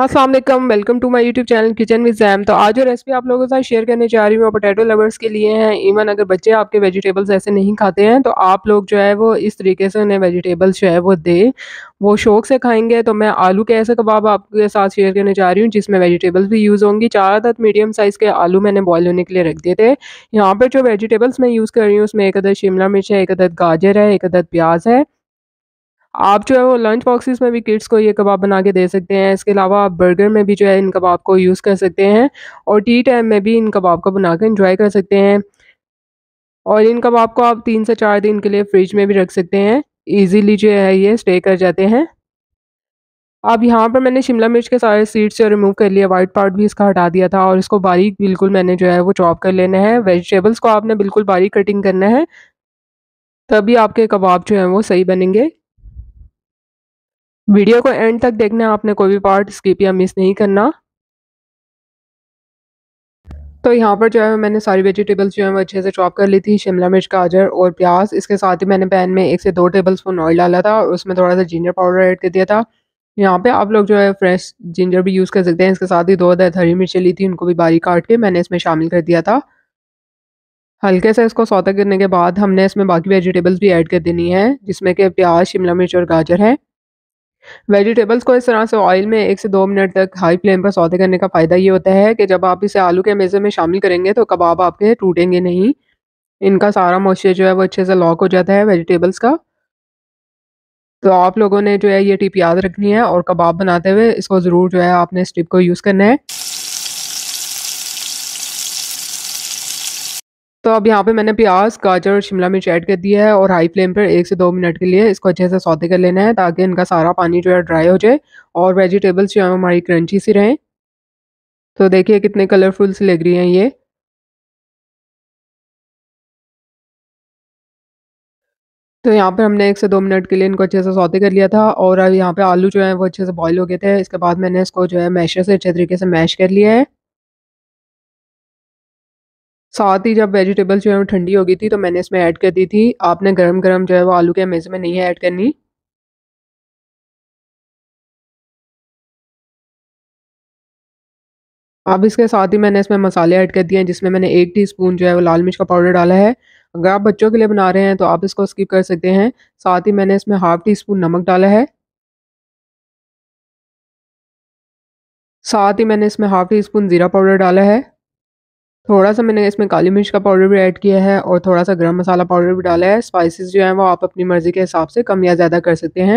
Aslam welcome to my YouTube channel kitchen with jam तो आज जो रेसिपी आप लोगों के साथ शेयर करने जा रही हूँ पोटैटो लवर्स के लिए हैं इवन अगर बच्चे आपके वेजिटेबल्स ऐसे नहीं खाते हैं तो आप लोग जो है वो इस तरीके से उन्हें वेजिटेबल्स जो है वो दे वो शौक से खाएंगे तो मैं आलू के ऐसे कबाब आपके साथ शेयर करने जा रही हूँ जिसमें वेजिटेबल्स भी यूज़ होंगी चार अदद मीडियम साइज़ के आलू मैंने बॉयल होने के लिए रख दिए थे यहाँ पर जो वेजिटेबल्स मैं यूज़ कर रही हूँ उसमें एक अदद शिमला मिर्च है एक अदद गाजर है एक अदद प्याज है आप जो है वो लंच बॉक्सेस में भी किड्स को ये कबाब बना के दे सकते हैं इसके अलावा आप बर्गर में भी जो है इन कबाब को यूज़ कर सकते हैं और टी टाइम में भी इन कबाब को बना कर इंजॉय कर सकते हैं और इन कबाब को आप तीन से चार दिन के लिए फ्रिज में भी रख सकते हैं ईजीली जो है ये स्टे कर जाते हैं अब यहाँ पर मैंने शिमला मिर्च के सारे सीड्स जो रिमूव कर लिए वाइट पार्ट भी इसका हटा दिया था और इसको बारीक बिल्कुल मैंने जो है वो चॉप कर लेना है वेजिटेबल्स को आपने बिल्कुल बारीक कटिंग करना है तभी आपके कबाब जो हैं वो सही बनेंगे वीडियो को एंड तक देखना आपने कोई भी पार्ट स्किप या मिस नहीं करना तो यहाँ पर जो है मैंने सारी वेजिटेबल्स जो है वो अच्छे से चॉप कर ली थी शिमला मिर्च गाजर और प्याज इसके साथ ही मैंने पैन में एक से दो टेबल स्पून ऑयल डाला था और उसमें थोड़ा सा जिंजर पाउडर ऐड कर दिया था यहाँ पे आप लोग जो है फ्रेश जिंजर भी यूज़ कर सकते हैं इसके साथ ही दो अदर हरी मिर्च ली थी उनको भी बारीक काट के मैंने इसमें शामिल कर दिया था हल्के से इसको सौता करने के बाद हमने इसमें बाकी वेजिटेबल्स भी ऐड कर देनी है जिसमें कि प्याज शिमला मिर्च और गाजर है वेजिटेबल्स को इस तरह से ऑयल में एक से दो मिनट तक हाई फ्लेम पर सौदे करने का फ़ायदा ये होता है कि जब आप इसे आलू के मेज़े में शामिल करेंगे तो कबाब आपके टूटेंगे नहीं इनका सारा मॉइस्चर जो है वो अच्छे से लॉक हो जाता है वेजिटेबल्स का तो आप लोगों ने जो है ये टिप याद रखनी है और कबाब बनाते हुए इसको ज़रूर जो है आपने इस टिप को यूज़ करना है तो अब यहाँ पे मैंने प्याज गाजर और शिमला मिर्च ऐड कर दिया है और हाई फ्लेम पर एक से दो मिनट के लिए इसको अच्छे से सौते कर लेना है ताकि इनका सारा पानी जो है ड्राई हो जाए और वेजिटेबल्स जो है हमारी क्रंची सी रहें तो देखिए कितने कलरफुल सी लग रही हैं ये तो यहाँ पर हमने एक से दो मिनट के लिए इनको अच्छे से सौते कर लिया था और अब यहाँ पे आलू जो है वो अच्छे से बॉईल हो गए थे इसके बाद मैंने इसको जो है मैशर से अच्छे तरीके से मैश कर लिया है साथ ही जब वेजिटेबल्स जो है वो ठंडी हो गई थी तो मैंने इसमें ऐड कर दी थी आपने गरम गरम जो है वो आलू के मेज़ में नहीं ऐड करनी अब इसके साथ ही मैंने इसमें मसाले ऐड कर दिए हैं जिसमें मैंने एक टीस्पून जो है वो लाल मिर्च का पाउडर डाला है अगर आप बच्चों के लिए बना रहे हैं तो आप इसको स्किप कर सकते हैं साथ ही मैंने इसमें हाफ टी स्पून नमक डाला है साथ ही मैंने इसमें हाफ टी स्पून ज़ीरा पाउडर डाला है थोड़ा सा मैंने इसमें काली मिर्च का पाउडर भी ऐड किया है और थोड़ा सा गरम मसाला पाउडर भी डाला है स्पाइसेस जो हैं वो आप अपनी मर्ज़ी के हिसाब से कम या ज़्यादा कर सकते हैं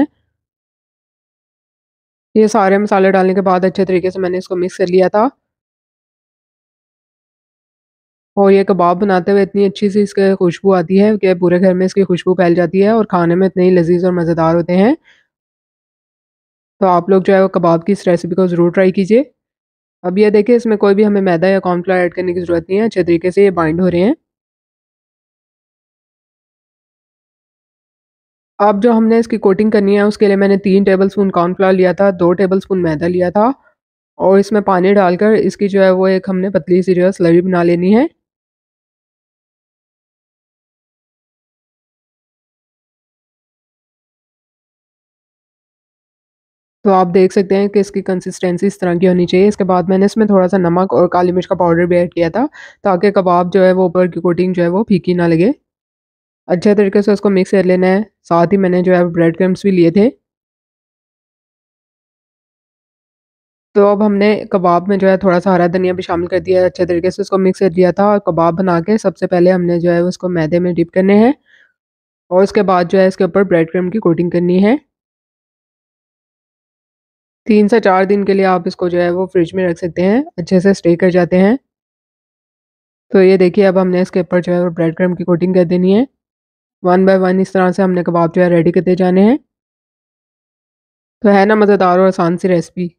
ये सारे मसाले डालने के बाद अच्छे तरीके से मैंने इसको मिक्स कर लिया था और ये कबाब बनाते हुए इतनी अच्छी सी इसकी खुशबू आती है कि पूरे घर में इसकी खुशबू फैल जाती है और खाने में इतने ही लजीज और मज़ेदार होते हैं तो आप लोग जो है वो कबाब की इस रेसिपी को ज़रूर ट्राई कीजिए अब ये देखिए इसमें कोई भी हमें मैदा या कॉर्नफ्लोर ऐड करने की ज़रूरत नहीं है अच्छे तरीके से ये बाइंड हो रहे हैं अब जो हमने इसकी कोटिंग करनी है उसके लिए मैंने तीन टेबल स्पून कॉर्नफ्लावर लिया था दो टेबल स्पून मैदा लिया था और इसमें पानी डालकर इसकी जो है वो एक हमने पतली सी जो है स्लरी बना लेनी है तो आप देख सकते हैं कि इसकी कंसिस्टेंसी इस तरह की होनी चाहिए इसके बाद मैंने इसमें थोड़ा सा नमक और काली मिर्च का पाउडर भी ऐड किया था ताकि कबाब जो है वो ऊपर की कोटिंग जो है वो फीकी ना लगे अच्छे तरीके से उसको मिक्स कर लेना है साथ ही मैंने जो है ब्रेड क्रम्स भी लिए थे तो अब हमने कबाब में जो है थोड़ा सा हरा धनिया भी शामिल कर दिया है अच्छे तरीके से उसको मिक्स कर दिया था और कबाब बना के सबसे पहले हमने जो है उसको मैदे में डिप करने हैं और उसके बाद जो है इसके ऊपर ब्रेड क्रम की कोटिंग करनी है तीन से चार दिन के लिए आप इसको जो है वो फ्रिज में रख सकते हैं अच्छे से स्टे कर जाते हैं तो ये देखिए अब हमने इसके ऊपर जो है वो ब्रेड क्रम की कोटिंग कर देनी है वन बाय वन इस तरह से हमने कबाब जो है रेडी करते जाने हैं तो है ना मज़ेदार और आसान सी रेसिपी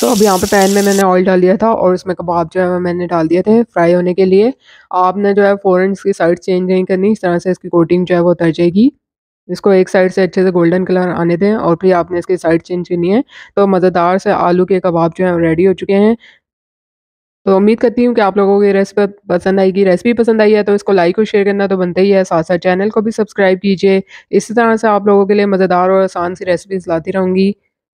तो अब यहाँ पे पैन में मैंने ऑयल डाल दिया था और उसमें कबाब जो है मैंने डाल दिए थे फ्राई होने के लिए आपने जो है फ़ौरन इसकी साइड चेंज नहीं करनी इस तरह से इसकी कोटिंग जो है वो उतर जाएगी इसको एक साइड से अच्छे से गोल्डन कलर आने दें और फिर आपने इसकी साइड चेंज करनी है तो मज़ेदार से आलू के कबाब जो है रेडी हो चुके हैं तो उम्मीद करती हूँ कि आप लोगों की रेसिपी पसंद आएगी रेसिपी पसंद आई है तो इसको लाइक और शेयर करना तो बनता ही है साथ साथ चैनल को भी सब्सक्राइब कीजिए इसी तरह से आप लोगों के लिए मज़ेदार और आसान सी रेसिपीज लाती रहूँगी